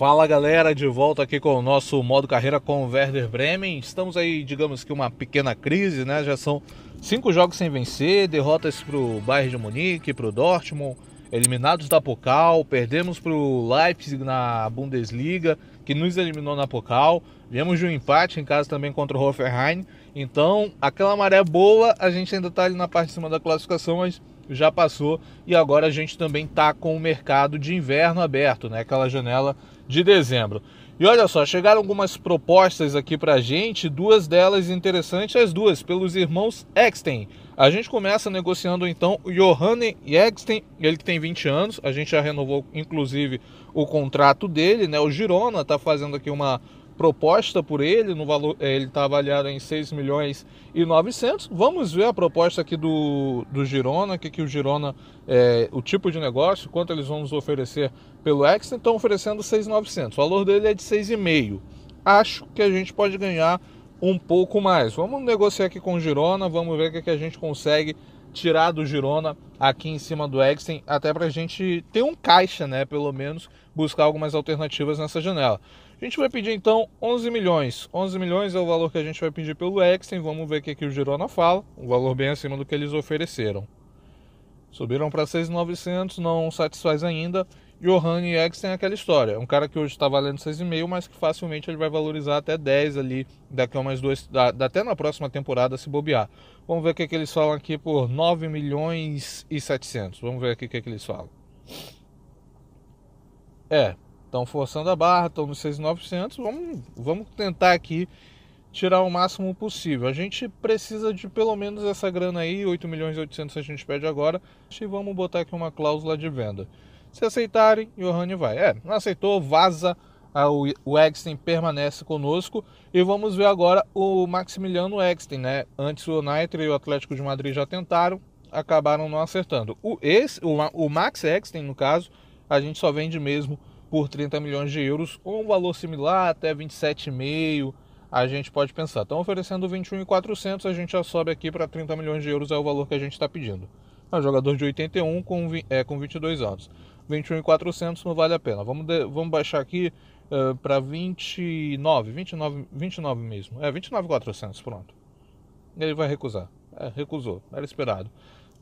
Fala galera, de volta aqui com o nosso modo carreira com o Werder Bremen. Estamos aí, digamos que uma pequena crise, né? Já são cinco jogos sem vencer, derrotas para o Bayern de Munique, para o Dortmund, eliminados da Pokal, perdemos para o Leipzig na Bundesliga, que nos eliminou na Pokal. Viemos de um empate em casa também contra o Hoffenheim. Então, aquela maré boa, a gente ainda está ali na parte de cima da classificação, mas já passou e agora a gente também está com o mercado de inverno aberto, né? Aquela janela de dezembro. E olha só, chegaram algumas propostas aqui para gente, duas delas interessantes, as duas, pelos irmãos Eckstein. A gente começa negociando então o Johanne Eckstein, ele que tem 20 anos, a gente já renovou inclusive o contrato dele, né? O Girona tá fazendo aqui uma proposta por ele, no valor, eh, ele está avaliado em 6 milhões e 900. Vamos ver a proposta aqui do, do Girona, que, que o Girona, é, o tipo de negócio, quanto eles vão nos oferecer pelo Exton, estão oferecendo 6,900. O valor dele é de 6,5. Acho que a gente pode ganhar um pouco mais. Vamos negociar aqui com o Girona, vamos ver o que, que a gente consegue tirar do Girona aqui em cima do Eriksen, até para a gente ter um caixa, né? Pelo menos buscar algumas alternativas nessa janela. A gente vai pedir então 11 milhões. 11 milhões é o valor que a gente vai pedir pelo Eriksen. Vamos ver o que, que o Girona fala. Um valor bem acima do que eles ofereceram. Subiram para 6.900, não satisfaz ainda. Johanny e X tem aquela história. Um cara que hoje está valendo 6,5, mas que facilmente ele vai valorizar até 10 ali, daqui a umas duas, até na próxima temporada se bobear. Vamos ver o que, que eles falam aqui por 9 milhões e 700. Vamos ver aqui o que, que eles falam. É, estão forçando a barra, estão nos 6,900. Vamos, vamos tentar aqui tirar o máximo possível. A gente precisa de pelo menos essa grana aí, 8 milhões e 800 a gente pede agora. E vamos botar aqui uma cláusula de venda. Se aceitarem, Johanny vai. É, não aceitou, vaza. Ah, o Eckstein permanece conosco. E vamos ver agora o Maximiliano Eckstein, né? Antes o United e o Atlético de Madrid já tentaram, acabaram não acertando. O, esse, o, o Max Eckstein, no caso, a gente só vende mesmo por 30 milhões de euros, ou um valor similar, até 27,5 a gente pode pensar. Estão oferecendo 21,400, a gente já sobe aqui para 30 milhões de euros, é o valor que a gente está pedindo. É um jogador de 81 com, é, com 22 anos. 21.400 não vale a pena. Vamos, de, vamos baixar aqui uh, para 29, 29, 29 mesmo. É, 29.400, pronto. Ele vai recusar. É, recusou, era esperado.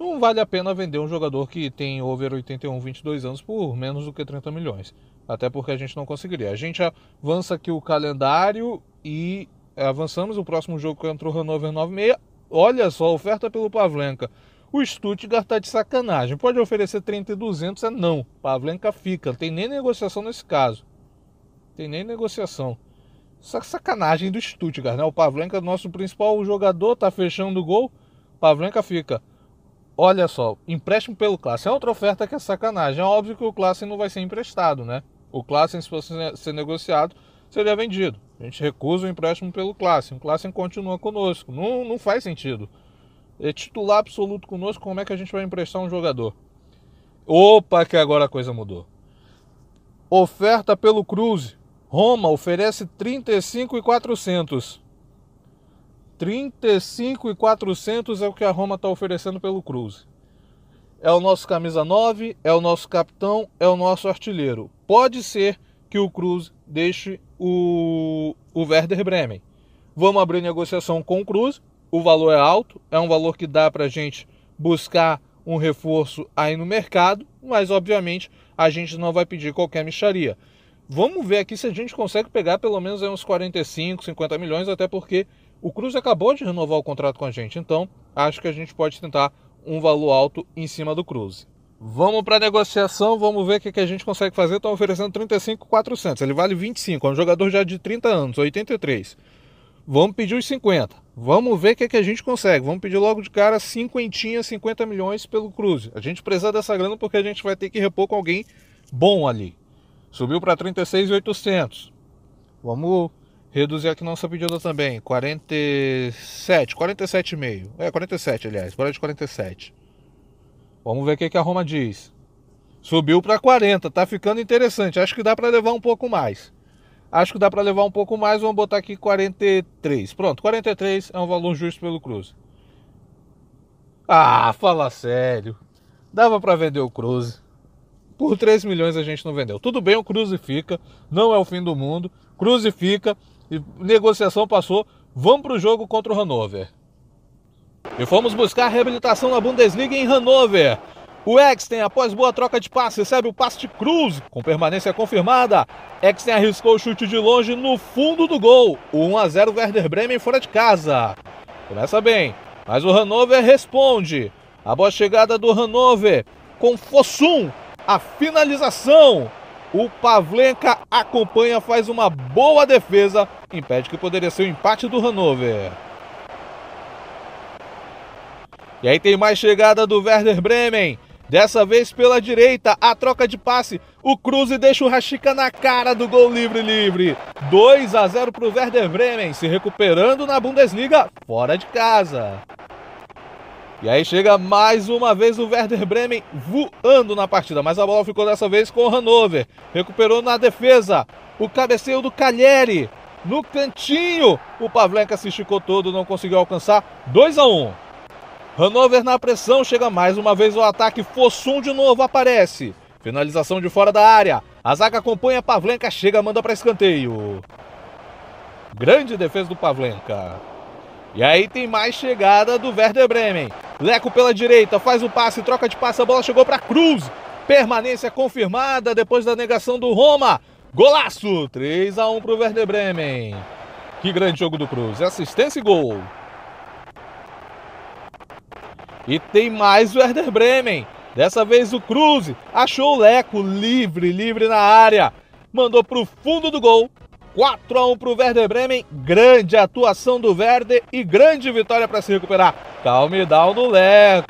Não vale a pena vender um jogador que tem over 81, 22 anos por menos do que 30 milhões. Até porque a gente não conseguiria. A gente avança aqui o calendário e avançamos. O próximo jogo contra o Hannover 96. Olha só, oferta pelo Pavlenka. O Stuttgart está de sacanagem. Pode oferecer 30.200 é não. Pavlenka fica. Não tem nem negociação nesse caso. tem nem negociação. Essa sacanagem do Stuttgart, né? O Pavlenka, nosso principal jogador, tá fechando o gol. Pavlenka fica. Olha só, empréstimo pelo Classe. É outra oferta que é sacanagem. É óbvio que o Classe não vai ser emprestado, né? O Classe, se fosse ser negociado, seria vendido. A gente recusa o empréstimo pelo Classe. O Classe continua conosco. Não, não faz sentido é titular absoluto conosco, como é que a gente vai emprestar um jogador? Opa, que agora a coisa mudou. Oferta pelo Cruze. Roma oferece 35,400. 35,400 é o que a Roma está oferecendo pelo Cruze. É o nosso camisa 9, é o nosso capitão, é o nosso artilheiro. Pode ser que o Cruz deixe o, o Werder Bremen. Vamos abrir negociação com o Cruz o valor é alto, é um valor que dá para a gente buscar um reforço aí no mercado, mas obviamente a gente não vai pedir qualquer micharia. Vamos ver aqui se a gente consegue pegar pelo menos uns 45, 50 milhões, até porque o Cruz acabou de renovar o contrato com a gente, então acho que a gente pode tentar um valor alto em cima do Cruz. Vamos para a negociação, vamos ver o que, que a gente consegue fazer. Estão oferecendo 35,400, ele vale 25, é um jogador já de 30 anos, 83. Vamos pedir os 50. Vamos ver o que, é que a gente consegue. Vamos pedir logo de cara cinquentinha, 50 milhões pelo Cruze. A gente precisa dessa grana porque a gente vai ter que repor com alguém bom ali. Subiu para 36,800. Vamos reduzir aqui nossa pedida também. 47, 47,5. É, 47, aliás. Bora é de 47. Vamos ver o que, é que a Roma diz. Subiu para 40, tá ficando interessante. Acho que dá para levar um pouco mais. Acho que dá para levar um pouco mais, vamos botar aqui 43. Pronto, 43 é um valor justo pelo Cruze. Ah, fala sério. Dava para vender o Cruze. Por 3 milhões a gente não vendeu. Tudo bem, o Cruze fica, não é o fim do mundo. Cruze fica, negociação passou, vamos para o jogo contra o Hannover. E fomos buscar reabilitação na Bundesliga em Hannover. O Exten, após boa troca de passe, recebe o passe de Cruz, com permanência confirmada. Exten arriscou o chute de longe no fundo do gol. 1 a 0 Werder Bremen fora de casa. Começa bem, mas o Hannover responde. A boa chegada do Hannover com Fossum. A finalização. O Pavlenka acompanha, faz uma boa defesa, impede que poderia ser o empate do Hannover. E aí tem mais chegada do Werder Bremen. Dessa vez pela direita, a troca de passe. O Cruze deixa o Rashica na cara do gol livre-livre. 2 a 0 para o Werder Bremen, se recuperando na Bundesliga fora de casa. E aí chega mais uma vez o Werder Bremen voando na partida, mas a bola ficou dessa vez com o Hannover. Recuperou na defesa. O cabeceio do Calheri no cantinho. O Pavlenka se esticou todo, não conseguiu alcançar. 2 a 1. Hanover na pressão, chega mais uma vez o ataque, Fossum de novo aparece. Finalização de fora da área. A zaga acompanha Pavlenka, chega, manda para escanteio. Grande defesa do Pavlenka. E aí tem mais chegada do Werder Bremen. Leco pela direita, faz o passe, troca de passe, a bola chegou para Cruz. Permanência confirmada depois da negação do Roma. Golaço! 3 a 1 para o Werder Bremen. Que grande jogo do Cruz. Assistência e gol. E tem mais o Werder Bremen. Dessa vez o Cruz achou o Leco livre, livre na área. Mandou para o fundo do gol. 4 a 1 para o Werder Bremen. Grande atuação do Werder e grande vitória para se recuperar. Calme down do Leco.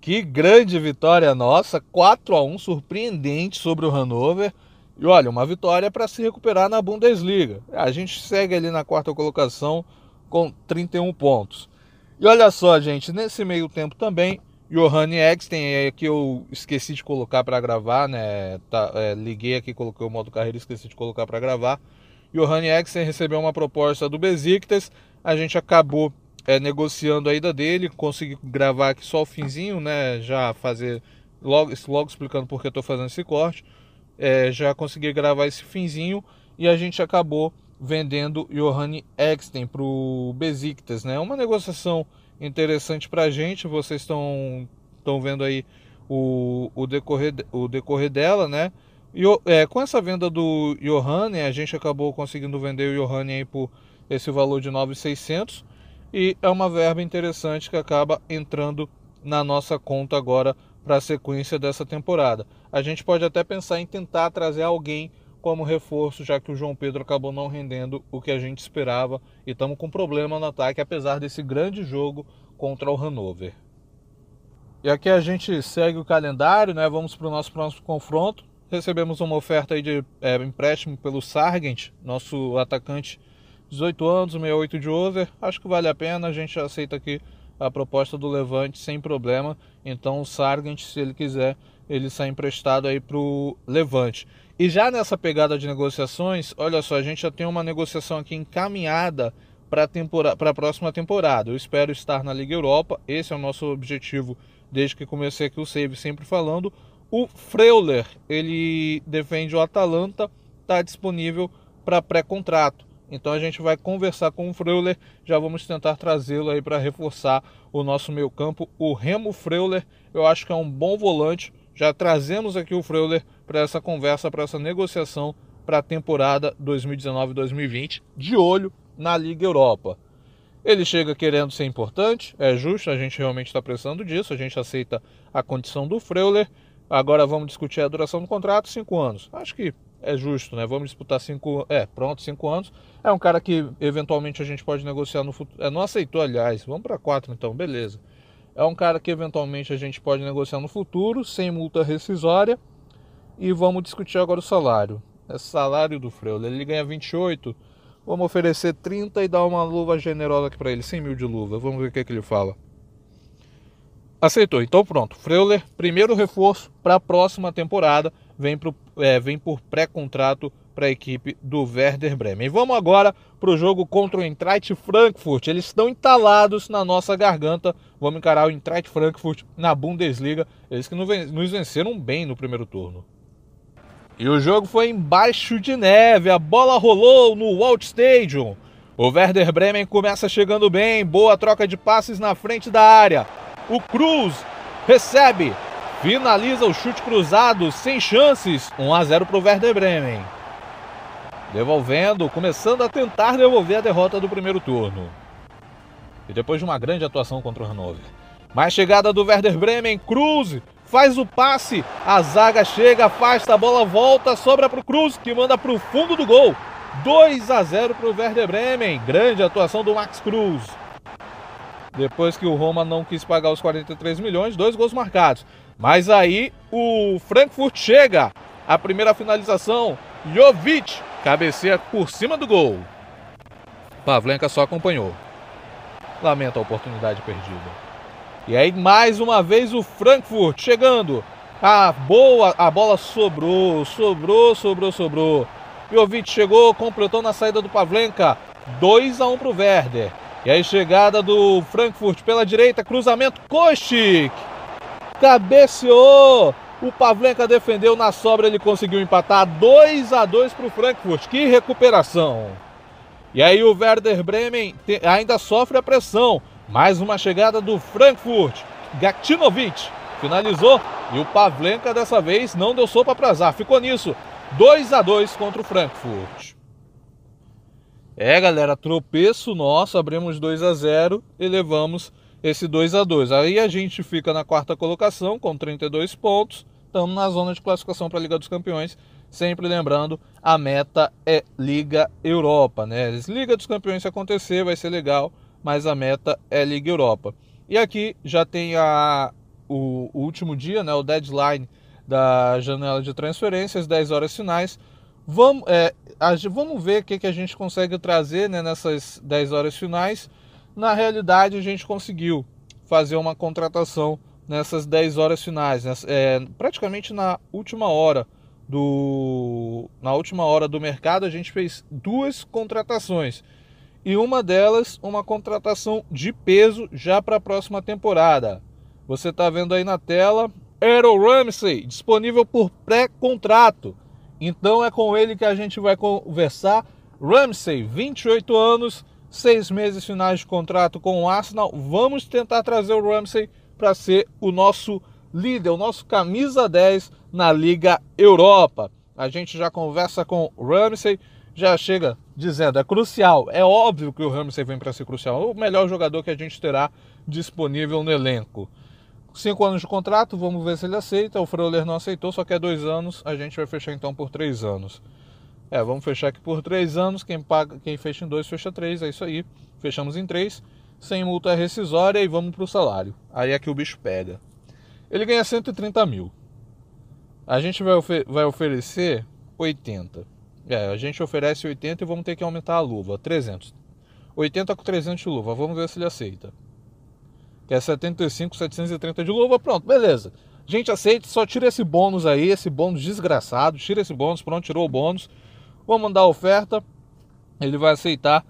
Que grande vitória nossa. 4 a 1 surpreendente sobre o Hannover. E olha, uma vitória para se recuperar na Bundesliga. A gente segue ali na quarta colocação com 31 pontos. E olha só, gente, nesse meio tempo também, Johanny Eckstein, é, que eu esqueci de colocar para gravar, né? Tá, é, liguei aqui, coloquei o modo carreira, esqueci de colocar para gravar. Johanny Eckstein recebeu uma proposta do Besiktas, a gente acabou é, negociando a ida dele, consegui gravar aqui só o finzinho, né? Já fazer, logo, logo explicando porque eu tô fazendo esse corte, é, já consegui gravar esse finzinho e a gente acabou vendendo Johann Eksten para o Besiktas, né? Uma negociação interessante para a gente. Vocês estão estão vendo aí o, o decorrer o decorrer dela, né? E, é, com essa venda do Johann, né, a gente acabou conseguindo vender o Johann aí por esse valor de 9,600 e é uma verba interessante que acaba entrando na nossa conta agora para a sequência dessa temporada. A gente pode até pensar em tentar trazer alguém como reforço, já que o João Pedro acabou não rendendo o que a gente esperava e estamos com problema no ataque, apesar desse grande jogo contra o Hannover. E aqui a gente segue o calendário, né? Vamos para o nosso próximo confronto. Recebemos uma oferta aí de é, empréstimo pelo Sargent, nosso atacante, 18 anos, 68 de over. Acho que vale a pena, a gente aceita aqui a proposta do Levante sem problema. Então o Sargent, se ele quiser, ele sai emprestado aí para o Levante. E já nessa pegada de negociações, olha só, a gente já tem uma negociação aqui encaminhada para tempora... a próxima temporada. Eu espero estar na Liga Europa, esse é o nosso objetivo desde que comecei aqui o save, sempre falando. O Freuler, ele defende o Atalanta, está disponível para pré-contrato. Então a gente vai conversar com o Freuler, já vamos tentar trazê-lo aí para reforçar o nosso meio campo. O Remo Freuler, eu acho que é um bom volante já trazemos aqui o Freuler para essa conversa, para essa negociação para a temporada 2019-2020, de olho na Liga Europa. Ele chega querendo ser importante, é justo, a gente realmente está precisando disso, a gente aceita a condição do Freuler. Agora vamos discutir a duração do contrato, cinco anos. Acho que é justo, né? Vamos disputar cinco, é, pronto, cinco anos. É um cara que eventualmente a gente pode negociar no futuro. É, não aceitou, aliás. Vamos para quatro, então, beleza. É um cara que eventualmente a gente pode negociar no futuro, sem multa rescisória. E vamos discutir agora o salário. É salário do Freuler. Ele ganha 28. Vamos oferecer 30 e dar uma luva generosa aqui para ele. 100 mil de luva. Vamos ver o que, é que ele fala. Aceitou. Então pronto. Freuler, primeiro reforço para a próxima temporada. Vem, pro, é, vem por pré-contrato para a equipe do Werder Bremen. E vamos agora para o jogo contra o Eintracht Frankfurt. Eles estão entalados na nossa garganta. Vamos encarar o Eintracht Frankfurt na Bundesliga. Eles que nos venceram bem no primeiro turno. E o jogo foi embaixo de neve. A bola rolou no Walt Stadium. O Werder Bremen começa chegando bem, boa troca de passes na frente da área. O Cruz recebe, finaliza o chute cruzado sem chances. 1 a 0 para o Werder Bremen devolvendo, começando a tentar devolver a derrota do primeiro turno. E depois de uma grande atuação contra o Hannover. Mais chegada do Werder Bremen, Cruz faz o passe, a zaga chega, afasta a bola, volta, sobra para o Cruz que manda para o fundo do gol. 2 a 0 para o Werder Bremen. Grande atuação do Max Cruz. Depois que o Roma não quis pagar os 43 milhões, dois gols marcados. Mas aí o Frankfurt chega. A primeira finalização, Jovic Cabeceia por cima do gol. Pavlenka só acompanhou. Lamenta a oportunidade perdida. E aí, mais uma vez, o Frankfurt chegando. A boa, a bola sobrou, sobrou, sobrou, sobrou. Jovic chegou, completou na saída do Pavlenka. 2 a 1 para o Werder. E aí, chegada do Frankfurt pela direita, cruzamento, Kostick. Cabeceou. O Pavlenka defendeu na sobra, ele conseguiu empatar 2 a 2 para o Frankfurt. Que recuperação! E aí o Werder Bremen te, ainda sofre a pressão. Mais uma chegada do Frankfurt. Gatinovic finalizou e o Pavlenka dessa vez não deu sopa para azar. Ficou nisso. 2 a 2 contra o Frankfurt. É, galera, tropeço nosso, abrimos 2 a 0 e levamos esse 2 a 2 Aí a gente fica na quarta colocação com 32 pontos. Estamos na zona de classificação para a Liga dos Campeões. Sempre lembrando, a meta é Liga Europa, né? Liga dos Campeões se acontecer vai ser legal, mas a meta é Liga Europa. E aqui já tem a, o, o último dia, né? O deadline da janela de transferências, 10 horas finais. Vamos, é, a, vamos ver o que, que a gente consegue trazer né, nessas 10 horas finais na realidade a gente conseguiu fazer uma contratação nessas 10 horas finais, é, praticamente na última hora do na última hora do mercado a gente fez duas contratações e uma delas uma contratação de peso já para a próxima temporada. Você está vendo aí na tela Errol Ramsey disponível por pré-contrato. Então é com ele que a gente vai conversar. Ramsey, 28 anos, seis meses finais de contrato com o Arsenal. Vamos tentar trazer o Ramsey para ser o nosso líder, o nosso camisa 10 na Liga Europa. A gente já conversa com o Ramsey, já chega dizendo, é crucial, é óbvio que o Ramsey vem para ser crucial, o melhor jogador que a gente terá disponível no elenco. Cinco anos de contrato, vamos ver se ele aceita. O Freuler não aceitou, só quer é dois anos. A gente vai fechar então por três anos. É, vamos fechar aqui por três anos. Quem, paga, quem fecha em dois, fecha três. É isso aí. Fechamos em três, sem multa rescisória e vamos para o salário. Aí é que o bicho pega. Ele ganha 130 mil. A gente vai, ofer vai oferecer 80. É, a gente oferece 80 e vamos ter que aumentar a luva. 300. 80 com 300 de luva. Vamos ver se ele aceita. Que é 75, 730 de luva. Pronto, beleza. Gente, aceita. Só tira esse bônus aí, esse bônus desgraçado. Tira esse bônus. Pronto, tirou o bônus. Vou mandar a oferta, ele vai aceitar.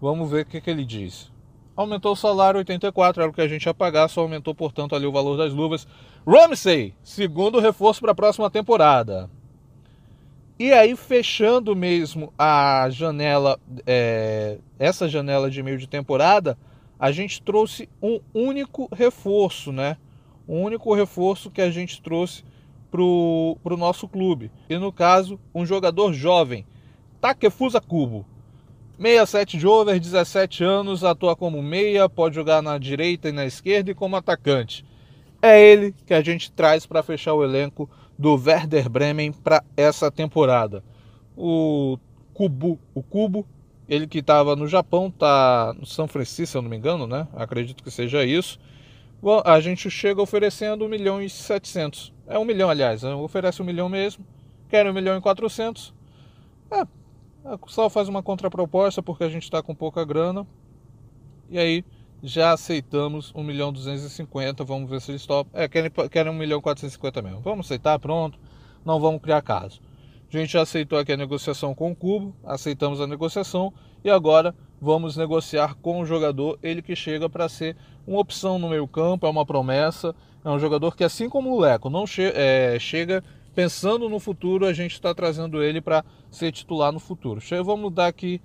Vamos ver o que, que ele diz. Aumentou o salário 84, era o que a gente ia pagar, só aumentou, portanto, ali o valor das luvas. Ramsey, segundo reforço para a próxima temporada. E aí, fechando mesmo a janela, é, essa janela de meio de temporada, a gente trouxe um único reforço, né? O único reforço que a gente trouxe para o nosso clube. E no caso, um jogador jovem, Takefusa Kubo. 67 de over, 17 anos, atua como meia, pode jogar na direita e na esquerda e como atacante. É ele que a gente traz para fechar o elenco do Werder Bremen para essa temporada. O Kubo, o Kubo, ele que estava no Japão, tá no São Francisco, se eu não me engano, né? Acredito que seja isso a gente chega oferecendo 1 milhão e 700. É 1 milhão, aliás, né? oferece 1 milhão mesmo, quer 1 milhão e 400. É, a Sal faz uma contraproposta porque a gente está com pouca grana. E aí já aceitamos 1 milhão 250, vamos ver se eles topam. É, querem, querem 1 milhão 450 mesmo. Vamos aceitar, pronto. Não vamos criar caso. A gente já aceitou aqui a negociação com o Cubo, aceitamos a negociação e agora vamos negociar com o jogador, ele que chega para ser uma opção no meio campo, é uma promessa, é um jogador que assim como o Leco não che é, chega pensando no futuro, a gente está trazendo ele para ser titular no futuro. vamos dar aqui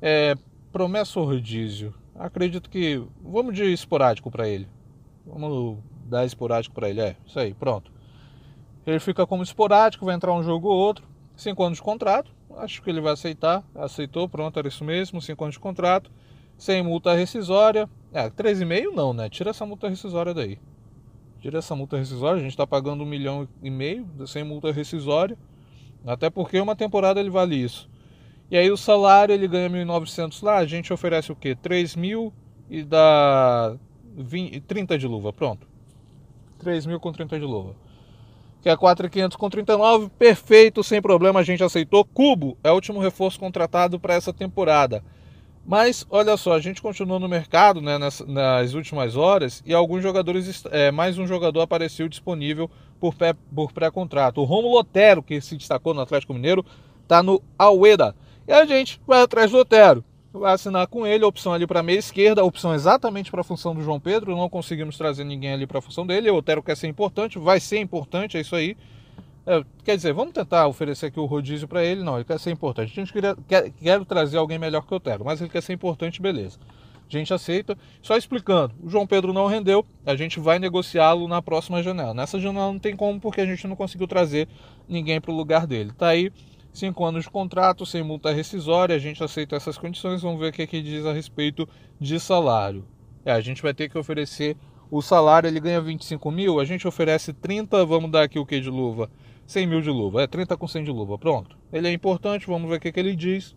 é, promessa ou rodízio? Acredito que vamos de esporádico para ele. Vamos dar esporádico para ele, é, isso aí, pronto. Ele fica como esporádico, vai entrar um jogo ou outro, Cinco anos de contrato, acho que ele vai aceitar. Aceitou, pronto, era isso mesmo, cinco anos de contrato, sem multa rescisória. É, 3,5 não, né? Tira essa multa rescisória daí. Tira essa multa rescisória, a gente está pagando um milhão e meio sem multa rescisória. Até porque uma temporada ele vale isso. E aí o salário ele ganha 1.900 lá, a gente oferece o quê? 3.000 e dá 20, 30 de luva, pronto. 3 mil com 30 de luva que é 4,500 com 39, perfeito, sem problema, a gente aceitou. Cubo é o último reforço contratado para essa temporada. Mas olha só, a gente continuou no mercado né, nas, nas últimas horas e alguns jogadores, é, mais um jogador apareceu disponível por, por pré-contrato. O Romulo Otero, que se destacou no Atlético Mineiro, está no Alueda. E a gente vai atrás do Otero vai assinar com ele, opção ali para meia esquerda, opção exatamente para a função do João Pedro, não conseguimos trazer ninguém ali para a função dele, o Otero quer é ser importante, vai ser importante, é isso aí. É, quer dizer, vamos tentar oferecer aqui o rodízio para ele, não, ele quer ser importante. A gente queria, quer, trazer alguém melhor que o Otero, mas ele quer ser importante, beleza. A gente aceita, só explicando, o João Pedro não rendeu, a gente vai negociá-lo na próxima janela. Nessa janela não tem como, porque a gente não conseguiu trazer ninguém para o lugar dele. Tá aí Cinco anos de contrato, sem multa rescisória, a gente aceita essas condições, vamos ver o que, é que diz a respeito de salário. É, a gente vai ter que oferecer o salário, ele ganha 25 mil, a gente oferece 30, vamos dar aqui o que de luva? 100 mil de luva, é 30 com 100 de luva, pronto. Ele é importante, vamos ver o que, é que ele diz.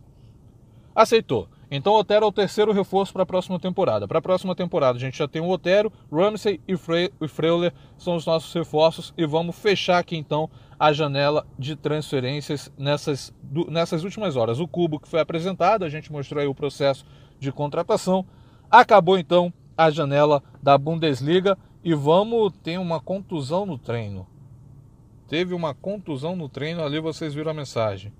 Aceitou. Então o Otero é o terceiro reforço para a próxima temporada. Para a próxima temporada a gente já tem o Otero, Ramsey e, Fre e Freuler são os nossos reforços e vamos fechar aqui então a janela de transferências nessas, nessas últimas horas. O cubo que foi apresentado, a gente mostrou aí o processo de contratação. Acabou então a janela da Bundesliga e vamos tem uma contusão no treino. Teve uma contusão no treino ali, vocês viram a mensagem.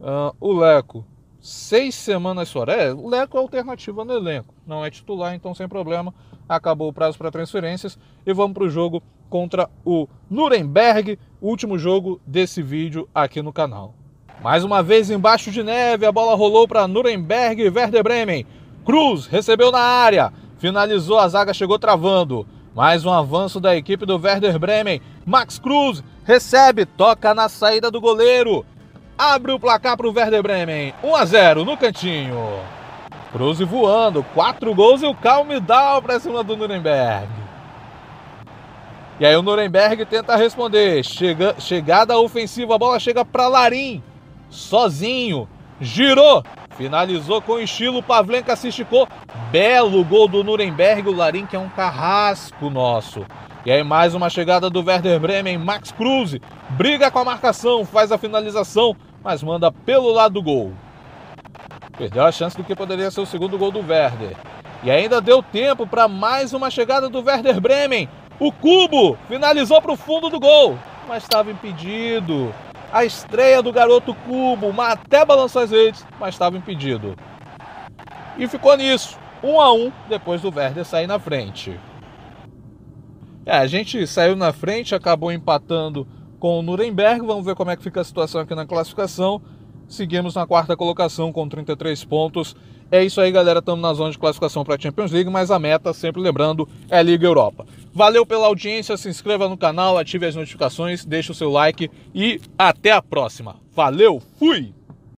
Uh, o Leco seis semanas é, o Leco é alternativa no elenco, não é titular, então sem problema. Acabou o prazo para transferências e vamos para o jogo contra o Nuremberg, último jogo desse vídeo aqui no canal. Mais uma vez embaixo de neve, a bola rolou para Nuremberg e Werder Bremen. Cruz recebeu na área, finalizou, a zaga chegou travando. Mais um avanço da equipe do Werder Bremen. Max Cruz recebe, toca na saída do goleiro abre o placar para o Werder Bremen. 1 a 0 no cantinho. Cruze voando, quatro gols e o Calme dá para cima do Nuremberg. E aí o Nuremberg tenta responder. Chega, chegada ofensiva, a bola chega para Larim, sozinho, girou, finalizou com estilo, Pavlenka se esticou. Belo gol do Nuremberg, o Larim que é um carrasco nosso. E aí mais uma chegada do Werder Bremen, Max Cruz briga com a marcação, faz a finalização, mas manda pelo lado do gol. Perdeu a chance do que poderia ser o segundo gol do Werder. E ainda deu tempo para mais uma chegada do Werder Bremen. O Cubo finalizou para o fundo do gol, mas estava impedido. A estreia do garoto Cubo, até balançou as redes, mas estava impedido. E ficou nisso, 1 um a 1 um, depois do Werder sair na frente. É, a gente saiu na frente, acabou empatando com o Nuremberg. Vamos ver como é que fica a situação aqui na classificação. Seguimos na quarta colocação com 33 pontos. É isso aí, galera. Estamos na zona de classificação para a Champions League, mas a meta, sempre lembrando, é a Liga Europa. Valeu pela audiência, se inscreva no canal, ative as notificações, deixe o seu like e até a próxima. Valeu, fui!